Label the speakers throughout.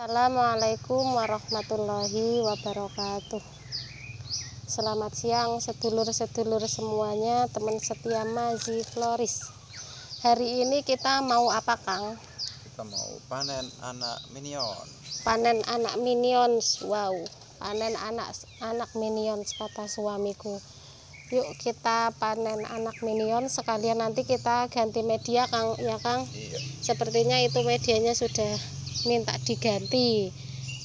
Speaker 1: Assalamualaikum warahmatullahi wabarakatuh Selamat siang sedulur-sedulur semuanya teman setia Mazi Floris Hari ini kita mau apa Kang?
Speaker 2: Kita mau panen anak minion
Speaker 1: Panen anak minion, wow Panen anak anak minion kata suamiku Yuk kita panen anak minion sekalian nanti kita ganti media Kang ya Kang. Iya. Sepertinya itu medianya sudah minta diganti.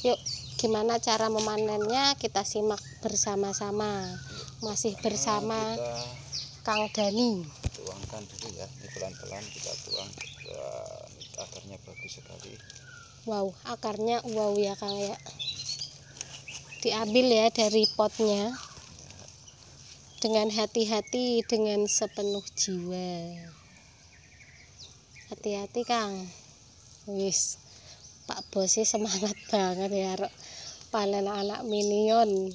Speaker 1: Yuk, gimana cara memanennya? Kita simak bersama-sama. Masih nah, bersama kita Kang Dani.
Speaker 2: Tuangkan dulu ya, pelan-pelan kita tuang. akarnya bagus sekali.
Speaker 1: Wow, akarnya wow ya Kang ya. Diambil ya dari potnya dengan hati-hati dengan sepenuh jiwa hati-hati Kang wis Pak Bos sih semangat banget ya panen anak minion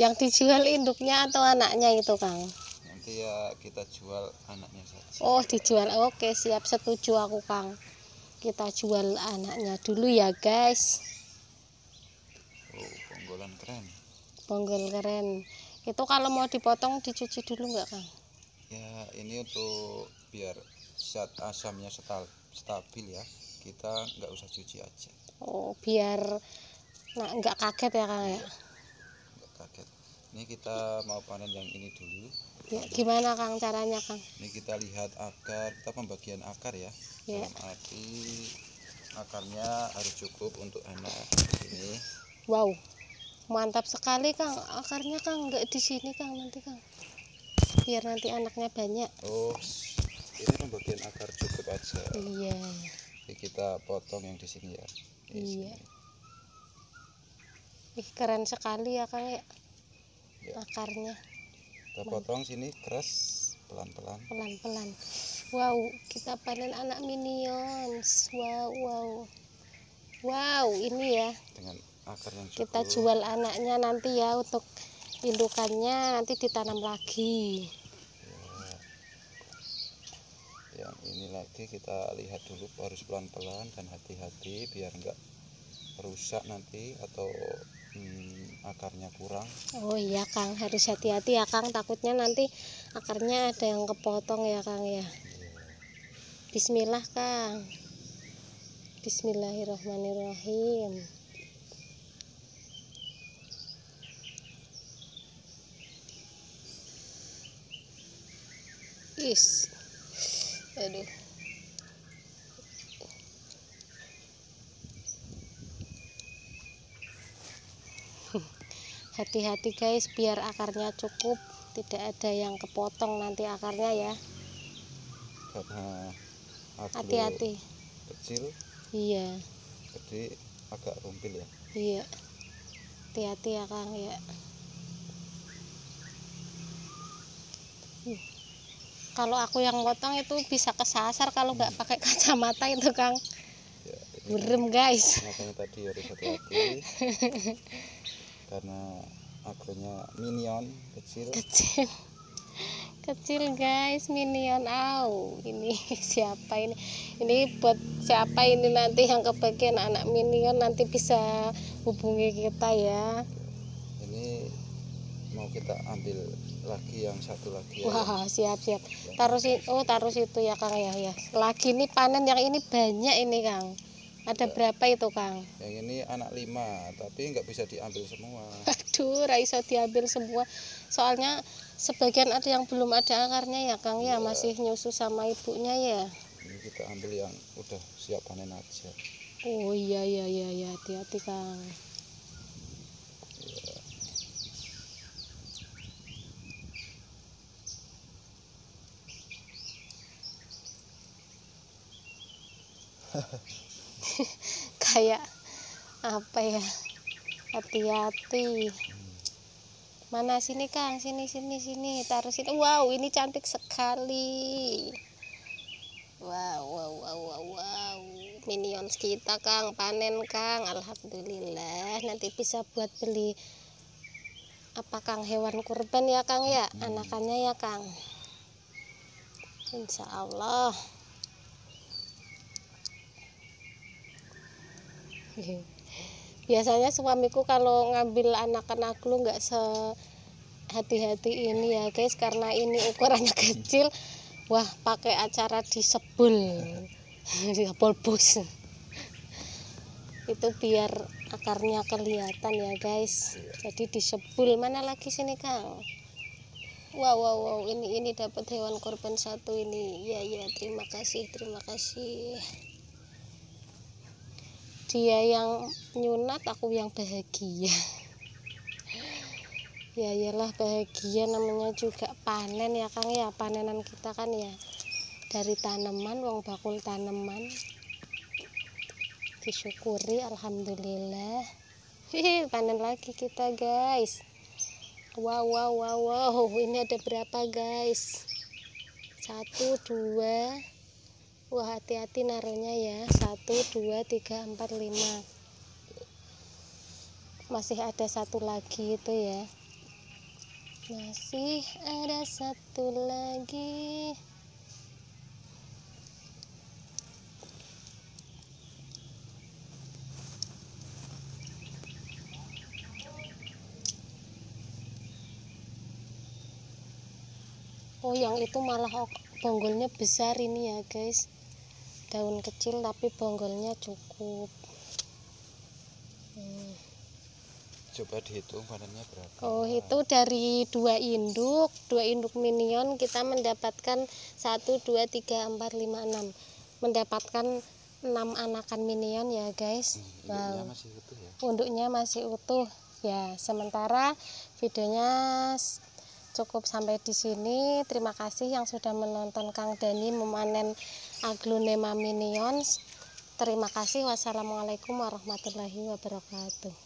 Speaker 1: yang dijual induknya atau anaknya itu Kang
Speaker 2: nanti ya kita jual anaknya saja oh
Speaker 1: dijual oke siap setuju aku Kang kita jual anaknya dulu ya guys
Speaker 2: oh penggolan keren
Speaker 1: Penggol keren itu kalau mau dipotong dicuci dulu nggak Kang
Speaker 2: ya ini untuk biar zat asamnya stabil ya kita nggak usah cuci aja
Speaker 1: oh biar nggak kaget ya kang ya iya,
Speaker 2: nggak kaget ini kita mau panen yang ini dulu
Speaker 1: ya gimana kang caranya kang
Speaker 2: ini kita lihat akar kita pembagian akar ya, ya. dalam arti akarnya harus cukup untuk anak ini
Speaker 1: wow mantap sekali kang akarnya kang nggak di sini kang nanti kang biar nanti anaknya banyak
Speaker 2: oh ini pembagian akar cukup aja iya jadi kita potong yang di sini ya.
Speaker 1: Di iya. Ih, keren sekali ya Kang ya. ya. Akarnya. Kita Mantap.
Speaker 2: potong sini keras pelan-pelan.
Speaker 1: Pelan-pelan. Wow, kita panen anak minions. Wow, wow. Wow, ini ya.
Speaker 2: Dengan akar yang cukup. Kita
Speaker 1: jual anaknya nanti ya untuk indukannya nanti ditanam lagi
Speaker 2: yang ini lagi kita lihat dulu harus pelan-pelan dan hati-hati biar enggak rusak nanti atau hmm, akarnya kurang
Speaker 1: oh iya Kang harus hati-hati ya Kang takutnya nanti akarnya ada yang kepotong ya Kang ya iya. Bismillah Kang Bismillahirrahmanirrahim Is aduh hati-hati guys biar akarnya cukup tidak ada yang kepotong nanti akarnya ya
Speaker 2: hati-hati kecil iya jadi agak rumpil ya
Speaker 1: iya hati-hati ya Kang ya hmm kalau aku yang motong itu bisa kesasar kalau nggak hmm. pakai kacamata itu kang ya, guys makanya
Speaker 2: tadi harus hati-hati karena akunya minion kecil
Speaker 1: kecil kecil guys minion au ini siapa ini ini buat siapa ini nanti yang kebagian anak minion nanti bisa hubungi kita ya
Speaker 2: ini mau kita ambil lagi yang satu lagi ya. wah siap
Speaker 1: siap taruh situ oh taruh situ ya kang ya ya lagi ini panen yang ini banyak ini kang ada ya. berapa itu kang
Speaker 2: yang ini anak lima tapi nggak bisa diambil semua
Speaker 1: aduh raiso diambil semua soalnya sebagian ada yang belum ada akarnya ya kang ya, ya. masih nyusu sama ibunya ya
Speaker 2: ini kita ambil yang udah siap panen aja
Speaker 1: oh iya iya iya, iya. hati-hati kang kayak apa ya hati-hati mana sini kang sini sini sini taruh sini wow ini cantik sekali wow wow wow wow, wow. minion kita kang panen kang alhamdulillah nanti bisa buat beli apa kang hewan kurban ya kang ya hmm. anakannya ya kang insyaallah Allah biasanya suamiku kalau ngambil anak-anak lu nggak se hati-hati ini ya guys karena ini ukurannya kecil wah pakai acara di disebul disebul bus itu biar akarnya kelihatan ya guys iya. jadi di disebul mana lagi sini kang wow wow wow ini ini dapat hewan korban satu ini ya ya terima kasih terima kasih dia yang nyunat aku yang bahagia ya iyalah bahagia namanya juga panen ya Kang ya panenan kita kan ya dari tanaman wong bakul tanaman disyukuri alhamdulillah panen lagi kita guys wow wow wow wow ini ada berapa guys satu dua wah hati-hati naruhnya ya satu dua tiga empat lima masih ada satu lagi itu ya masih ada satu lagi Oh yang itu malah bonggolnya besar ini ya guys daun kecil tapi bonggolnya cukup hmm.
Speaker 2: coba dihitung panennya berapa
Speaker 1: oh itu dari dua induk dua induk minion kita mendapatkan satu dua tiga empat lima enam mendapatkan enam anakan minion ya guys hmm, wow. masih utuh ya unduknya masih utuh ya sementara videonya cukup sampai di sini terima kasih yang sudah menonton Kang Dani memanen aglonema minions terima kasih wassalamualaikum warahmatullahi wabarakatuh